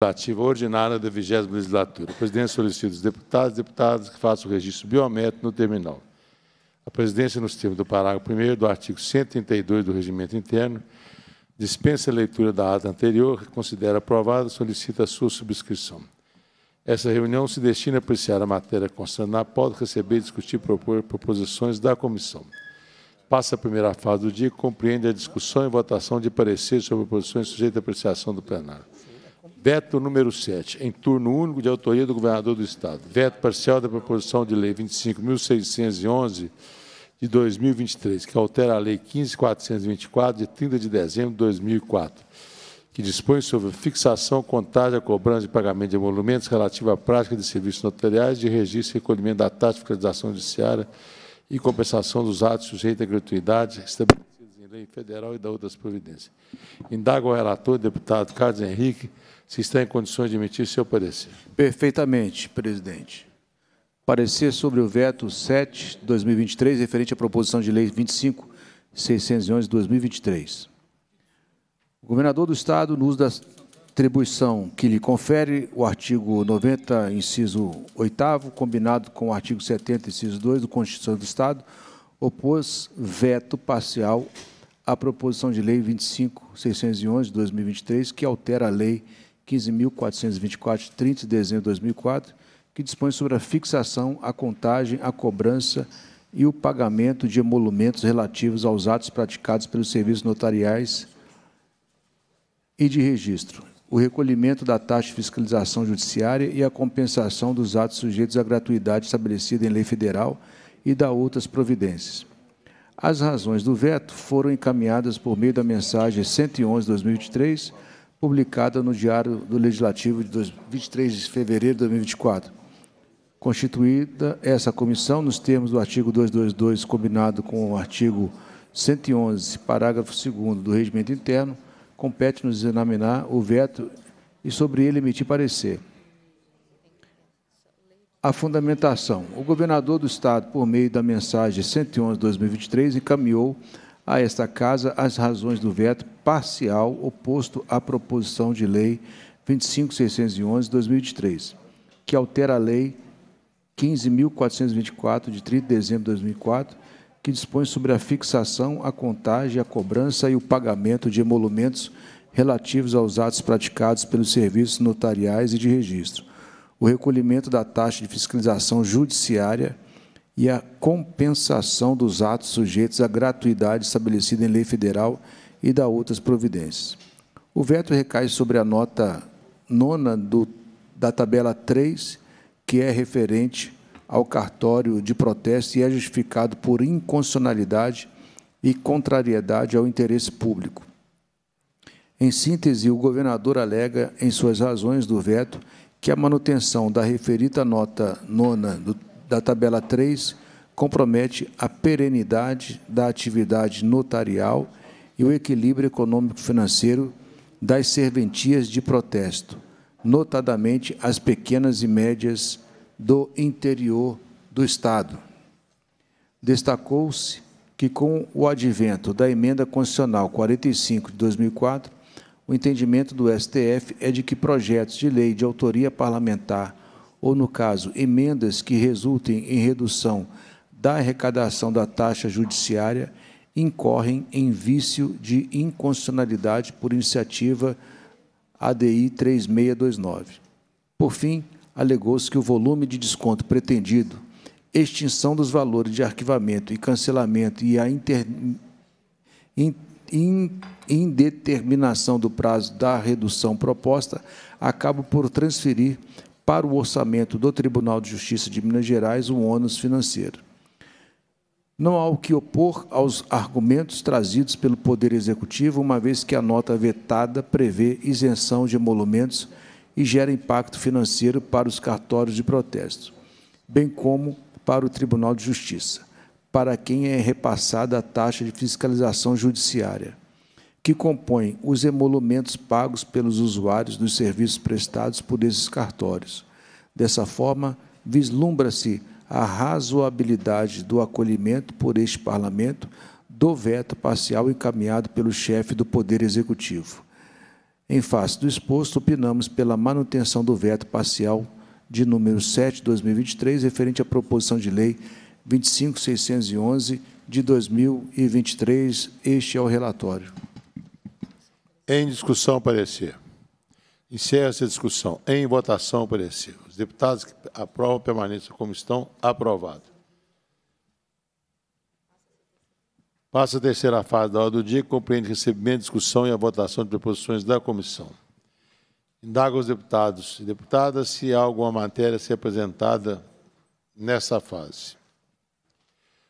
legislativa ordinária da 20 legislatura. A presidência solicita os deputados e deputadas que façam o registro biométrico no terminal. A presidência, nos termos do parágrafo 1 do artigo 132 do regimento interno, dispensa a leitura da ata anterior, considera aprovada e solicita a sua subscrição. Essa reunião se destina a apreciar a matéria constante na pauta, receber, discutir e propor proposições da comissão. Passa a primeira fase do dia e compreende a discussão e votação de pareceres sobre proposições sujeitas à apreciação do plenário. Veto número 7, em turno único de autoria do governador do Estado. Veto parcial da proposição de lei 25.611 de 2023, que altera a lei 15.424 de 30 de dezembro de 2004, que dispõe sobre fixação, contagem, cobrança e pagamento de emolumentos relativa à prática de serviços notariais, de registro e recolhimento da taxa de fiscalização judiciária e compensação dos atos sujeitos à gratuidade, estabelecida lei federal e da outras providências. Indago ao relator, deputado Carlos Henrique, se está em condições de emitir seu parecer. Perfeitamente, presidente. Parecer sobre o veto 7 de 2023, referente à proposição de lei 25 611 de 2023. O governador do Estado, no uso da atribuição que lhe confere o artigo 90, inciso 8, combinado com o artigo 70, inciso 2 do Constituição do Estado, opôs veto parcial a proposição de lei 25.611 de 2023, que altera a lei 15.424, 30 de dezembro de 2004, que dispõe sobre a fixação, a contagem, a cobrança e o pagamento de emolumentos relativos aos atos praticados pelos serviços notariais e de registro, o recolhimento da taxa de fiscalização judiciária e a compensação dos atos sujeitos à gratuidade estabelecida em lei federal e da outras providências. As razões do veto foram encaminhadas por meio da mensagem 111 de 2023, publicada no Diário do Legislativo de 23 de fevereiro de 2024. Constituída essa comissão nos termos do artigo 222, combinado com o artigo 111, parágrafo 2 do Regimento Interno, compete-nos examinar o veto e sobre ele emitir parecer. A fundamentação. O governador do Estado, por meio da mensagem 111-2023, encaminhou a esta Casa as razões do veto parcial oposto à proposição de lei 25.611-2023, que altera a lei 15.424, de 30 de dezembro de 2004, que dispõe sobre a fixação, a contagem, a cobrança e o pagamento de emolumentos relativos aos atos praticados pelos serviços notariais e de registro o recolhimento da taxa de fiscalização judiciária e a compensação dos atos sujeitos à gratuidade estabelecida em lei federal e da outras providências. O veto recai sobre a nota nona do, da tabela 3, que é referente ao cartório de protesto e é justificado por inconstitucionalidade e contrariedade ao interesse público. Em síntese, o governador alega em suas razões do veto que a manutenção da referida nota nona do, da tabela 3 compromete a perenidade da atividade notarial e o equilíbrio econômico-financeiro das serventias de protesto, notadamente as pequenas e médias do interior do Estado. Destacou-se que, com o advento da Emenda Constitucional 45 de 2004, o entendimento do STF é de que projetos de lei de autoria parlamentar, ou, no caso, emendas que resultem em redução da arrecadação da taxa judiciária, incorrem em vício de inconstitucionalidade por iniciativa ADI 3629. Por fim, alegou-se que o volume de desconto pretendido, extinção dos valores de arquivamento e cancelamento e a inter... In... In indeterminação do prazo da redução proposta, acabo por transferir para o orçamento do Tribunal de Justiça de Minas Gerais um ônus financeiro. Não há o que opor aos argumentos trazidos pelo Poder Executivo, uma vez que a nota vetada prevê isenção de emolumentos e gera impacto financeiro para os cartórios de protesto, bem como para o Tribunal de Justiça, para quem é repassada a taxa de fiscalização judiciária que compõem os emolumentos pagos pelos usuários dos serviços prestados por esses cartórios. Dessa forma, vislumbra-se a razoabilidade do acolhimento por este Parlamento do veto parcial encaminhado pelo chefe do Poder Executivo. Em face do exposto, opinamos pela manutenção do veto parcial de número 7 de 2023, referente à proposição de lei 25611 de 2023. Este é o relatório. Em discussão, parecer. Encerra-se a discussão. Em votação, parecer. Os deputados que aprovam permaneçam como estão. Aprovado. Passa a terceira fase da hora do dia, que compreende recebimento, discussão e a votação de proposições da comissão. Indaga os deputados e deputadas se há alguma matéria a ser apresentada nessa fase.